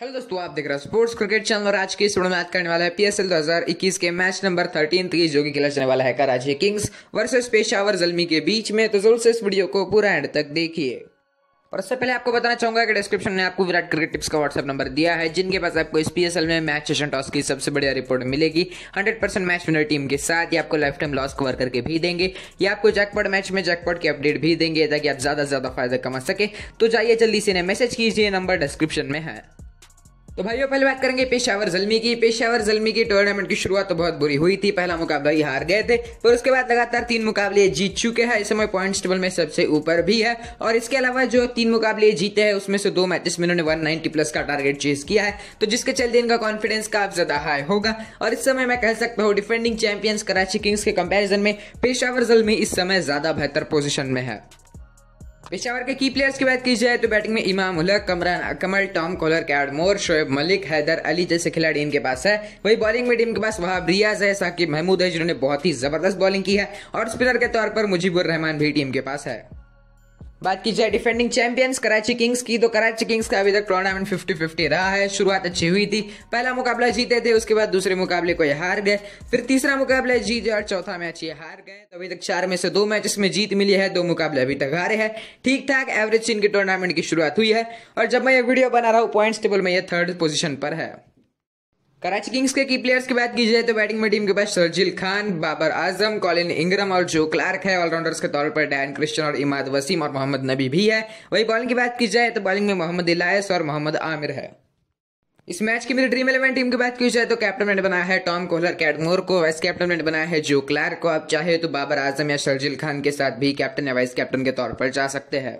hello दोस्तों आप देख रहे हो स्पोर्ट्स क्रिकेट चैनल और आज की इस वीडियो में बात करने वाला है पीएसएल 2021 के मैच नंबर 13 की जो कि खेला जाने वाला है कराची किंग्स वर्सेस पेशावर जलमी के बीच में तो जरूर से इस वीडियो को पूरा एंड तक देखिए और सबसे पहले आपको बताना चाहूंगा कि डिस्क्रिप्शन में आपको विराट क्रिकेट टिप्स का व्हाट्सअप नंबर दिया है जिनके पास आपको इस पी में मैच सेशन टॉस की सबसे बढ़िया रिपोर्ट मिलेगी 100 परसेंट मैच विनर टीम के साथ ये आपको लाइफ टाइम लॉस कवर करके भी देंगे या आपको जैकपॉट मैच में जैकपॉट की अपडेट भी देंगे ताकि आप ज़्यादा से ज़्यादा फायदा कमा सके तो जाइए जल्दी से इन्हें मैसेज कीजिए नंबर डिस्क्रिप्शन में है तो भाइयों पहले बात करेंगे पेशावर जलमी की पेशावर जलमी की टूर्नामेंट की शुरुआत तो बहुत बुरी हुई थी पहला मुकाबला ही हार गए थे पर उसके बाद लगातार तीन मुकाबले जीत चुके हैं इस समय पॉइंट्स टेबल में सबसे ऊपर भी है और इसके अलावा जो तीन मुकाबले जीते हैं उसमें से दो मैचेस में इन्होंने नाइनटी प्लस का टारगेट चेज किया है तो जिसके चलते इनका कॉन्फिडेंस काफी ज्यादा हाई होगा और इस समय मैं कह सकता हूँ डिफेंडिंग चैंपियंस कराची किंग्स के कंपेरिजन में पेशावर जलमी इस समय ज्यादा बेहतर पोजिशन में है पेशावर के की प्लेयर्स की बात की जाए तो बैटिंग में Imam ul-Haq Kamran Akmal Tom Kohler Cadmore Shoaib Malik Haider Ali जैसे खिलाड़ी इनके पास है वही बॉलिंग में टीम के पास वहाब रियाज है साकिब महमूद है जिन्होंने बहुत ही जबरदस्त बॉलिंग की है और स्पिनर के तौर पर मुजीबुर रहमान भी टीम के पास है बात की जाए डिफेंडिंग चैंपियंस कराची किंग्स की तो कराची किंग्स का अभी तक टूर्नामेंट फिफ्टी फिफ्टी रहा है शुरुआत अच्छी हुई थी पहला मुकाबला जीते थे उसके बाद दूसरे मुकाबले को ये हार गए फिर तीसरा मुकाबला जीते और चौथा मैच ये हार गए तो अभी तक चार में से दो मैच में जीत मिली है दो मुकाबले अभी तक हारे हैं ठीक ठाक एवरेज इनके टूर्नामेंट की शुरुआत हुई है और जब मैं ये वीडियो बना रहा हूँ पॉइंट्स टेबल में यह थर्ड पोजिशन पर है कराची किंग्स के की प्लेयर्स की बात की जाए तो बैटिंग में टीम के पास शर्जिल खान बाबर आजम कॉलिन इंग्रम और जो क्लार्क है ऑलराउंडर्स के तौर पर डैन क्रिश्चन और इमाद वसीम और मोहम्मद नबी भी है वही बॉलिंग की बात की जाए तो बॉलिंग में मोहम्मद इलायस और मोहम्मद आमिर है इस मैच की मेरी ड्रीम इलेवन टीम की बात की जाए तो कैप्टन ने बनाया है टॉम कोहलर कैडमोर को वाइस कैप्टन ने बनाया है जो क्लार्क को आप चाहे तो बाबर आजम या शर्जिल खान के साथ भी कैप्टन या वाइस कैप्टन के तौर पर जा सकते हैं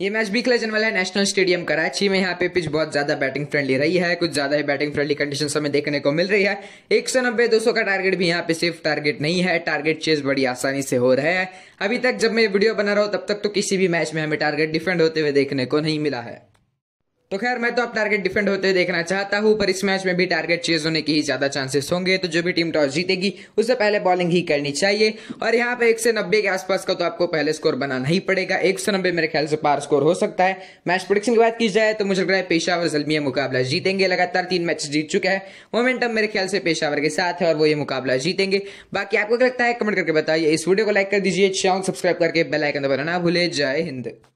ये मैच भी खेला जाने वाला है नेशनल स्टेडियम कराची में यहाँ पे पिच बहुत ज़्यादा बैटिंग फ्रेंडली रही है कुछ ज़्यादा ही बैटिंग फ्रेंडली कंडीशन हमें देखने को मिल रही है एक सौ नब्बे दो सौ का टारगेट भी यहाँ पे सिर्फ टारगेट नहीं है टारगेट चेस बड़ी आसानी से हो रहा है अभी तक जब मैं वीडियो बना रहा हूँ तब तक तो किसी भी मैच में हमें टारगेट डिफेंड होते हुए देखने को नहीं मिला है तो खैर मैं तो अब टारगेट डिफेंड होते हुए देखना चाहता हूँ पर इस मैच में भी टारगेट चेज होने के ही ज़्यादा चांसेस होंगे तो जो भी टीम टॉस जीतेगी उससे पहले बॉलिंग ही करनी चाहिए और यहाँ पे एक से नब्बे के आसपास का तो आपको पहले स्कोर बनाना ही पड़ेगा एक सौ नब्बे मेरे ख्याल से पार स्कोर हो सकता है मैच प्रोडिक्शन की बात की जाए तो मुझे लग रहा है पेशावर जलमिया मुकाबला जीतेंगे लगातार तीन मैच जीत चुका है मोमेंटम मेरे ख्याल से पेशावर के साथ है और वो ये मुकाबला जीतेंगे बाकी आपको क्या लगता है कमेंट करके बताइए इस वीडियो को लाइक कर दीजिए चैनल सब्सक्राइब करके बेलाइकन दबाना ना भूले जय हिंद